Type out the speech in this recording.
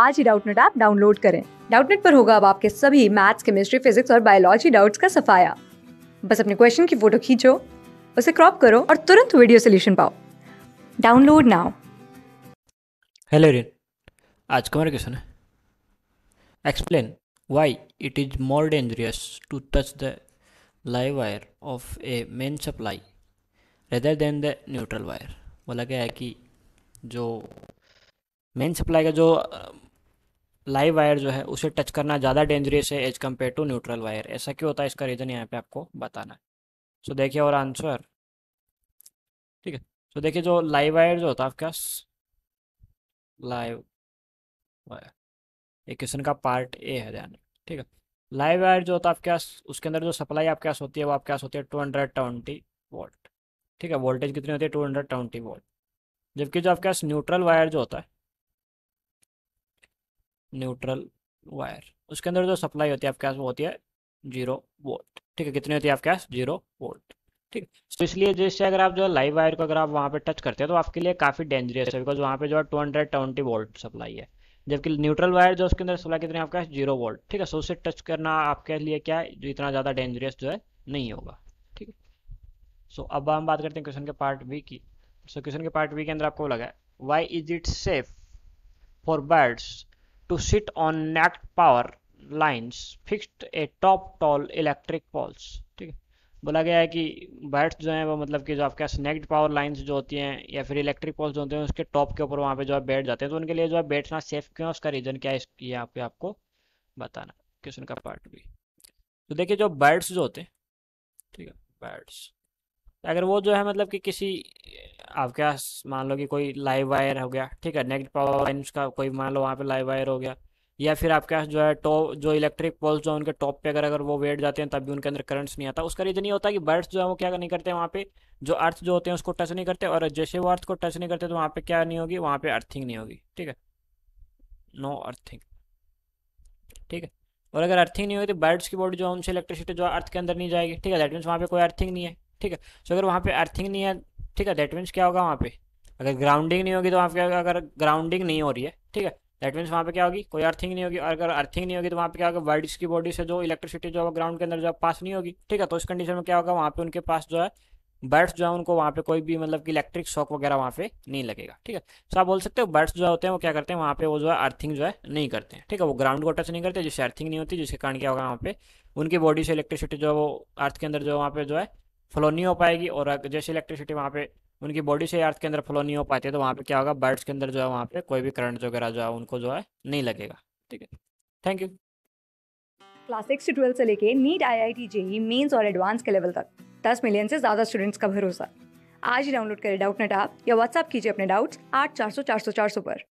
आज ही Doubtnut app download करें डाउटनेट पर होगा अब आपके सभी मैथ्स केमिस्ट्री फिजिक्स और बायोलॉजी डाउट्स का सफाया बस अपने क्वेश्चन की फोटो खींचो उसे क्रॉप करो और तुरंत वीडियो सोल्यूशन पाओ डाउनलोड नाउ हेलो रियन आज का मेरा क्वेश्चन है explain why it is more dangerous to touch the live wire of a main supply rather than the neutral wire बोला गया है कि जो मेन सप्लाई का जो लाइव वायर जो है उसे टच करना ज़्यादा डेंजरियस है as compare to neutral wire ऐसा क्यों होता है इसका रीज़न यहाँ पे आपको बताना है सो देखिए और आंसर ठीक है सो देखिए जो लाइव वायर जो होता है आपके पास लाइव वायर ये क्वेश्चन का पार्ट ए है ध्यान ठीक है लाइव वायर जो होता है आपके पास उसके अंदर जो सप्लाई आपके पास होती है वो आपके पास होती है टू हंड्रेड ट्वेंटी वोल्ट ठीक है वोल्टेज कितनी होती है टू हंड्रेड ट्वेंटी वोल्ट जबकि जो आपके पास न्यूट्रल वायर जो होता है न्यूट्रल वायर उसके अंदर जो सप्लाई होती है आपके पास वो होती है जीरो वोल्ट ठीक है कितनी होती है आपके पास जीरो वोल्ट ठीक तो इसलिए जिससे अगर आप जो लाइव वायर को अगर आप वहाँ पे टच करते हैं तो आपके लिए काफ़ी डेंजरियस है बिकॉज वहाँ पे जो है two hundred twenty volt supply है जबकि न्यूट्रल वायर जो उसके अंदर सप्लाई कितनी आपके पास जीरो वोल्ट ठीक है सो उसे टच करना आपके लिए क्या है जो इतना ज़्यादा डेंजरियस जो है नहीं होगा ठीक है सो अब हम बात करते हैं क्वेश्चन के पार्ट बी की सो क्वेश्चन के पार्ट बी के अंदर आपको लगा है why is it safe for birds to sit on nagged power lines fixed a top tall electric poles ठीक है बोला गया है कि बैट्स जो हैं वो मतलब कि जो आपके पास नेक्ड पावर लाइन्स जो होती हैं या फिर इलेक्ट्रिक पोल्स जो होते हैं उसके टॉप के ऊपर वहाँ पे जो है बैठ जाते हैं तो उनके लिए जो आप बैठना सेफ क्यों है उसका रीज़न क्या है ये यहाँ पे आपको बताना क्वेश्चन का पार्ट भी तो देखिए जो बैट्स जो होते हैं ठीक है बैट्स अगर वो जो है मतलब कि किसी पास मान लो कि कोई लाइव वायर हो गया ठीक है नेक्स्ट पावर लाइन का कोई मान लो वहाँ पे लाइव वायर हो गया या फिर आपके पास जो है टॉप जो इलेक्ट्रिक पोल्स जो है उनके टॉप पे अगर अगर वो वेट जाते हैं तब भी उनके अंदर करंट्स नहीं आता उसका रीजन ये होता है कि बर्ड्स जो है वो क्या नहीं करते वहाँ पे जो अर्थ जो होते हैं उसको टच नहीं करते और जैसे वो अर्थ को टच नहीं करते तो वहाँ पे क्या नहीं होगी वहाँ पे अर्थिंग नहीं होगी ठीक है नो अर्थिंग ठीक है और अगर अर्थिंग नहीं होगी तो बर्ड्स की बॉडी जो है उनसे इलेक्ट्रिसिटी जो अर्थ के अंदर नहीं जाएगी ठीक है दैट मीन्स वहाँ पे कोई अर्थिंग नहीं है ठीक है सो अगर वहाँ पे अर्थिंग नहीं है ठीक है दैट मीन्स क्या होगा वहाँ पे अगर ग्राउंडिंग नहीं होगी तो वहाँ पे अगर ग्राउंडिंग नहीं हो रही है ठीक है दैट मीन्स वहाँ पे क्या होगी कोई अर्थिंग नहीं होगी और अगर अर्थिंग नहीं होगी तो वहाँ पे क्या होगा वर्ड्स तो की बॉडी से जो इलेक्ट्रिसिटी जो ग्राउंड के अंदर जो पास नहीं होगी ठीक है तो इस कंडीशन में क्या होगा वहाँ पे उनके पास जो है बर्ड्स जो है उनको वहाँ पे कोई भी मतलब कि इलेक्ट्रिक शॉक वगैरह वहाँ पे नहीं लगेगा ठीक है सो तो आप बोल सकते हो बर्ड्स जो होते हैं वो क्या करते हैं वहाँ पे वो जो है अर्थिंग जो है नहीं करते हैं ठीक है वो ग्राउंड को टच नहीं करते जिससे अर्थिंग नहीं होती जिसके कारण क्या होगा वहाँ पे उनकी बॉडी से इलेक्ट्रिसिटी जो है वो अर्थ के अंदर जो वहाँ पे जो है फ्लो नहीं हो पाएगी और जैसे इलेक्ट्रिसिटी वहाँ पे उनकी बॉडी से अर्थ के अंदर फ्लो नहीं हो पाती है तो वहाँ पे क्या होगा बर्ड्स के अंदर जो है वहाँ पे कोई भी करंट वगैरह जो है उनको जो है नहीं लगेगा ठीक है थैंक यू क्लास सिक्स से ट्वेल्थ से लेके NEET I I T JEE Mains और एडवांस के लेवल तक दस मिलियन से ज़्यादा स्टूडेंट्स का भरोसा आज ही डाउनलोड करें डाउट नेट आप या व्हाट्सअप कीजिए अपने डाउट्स आठ चार सौ चार सौ चार सौ पर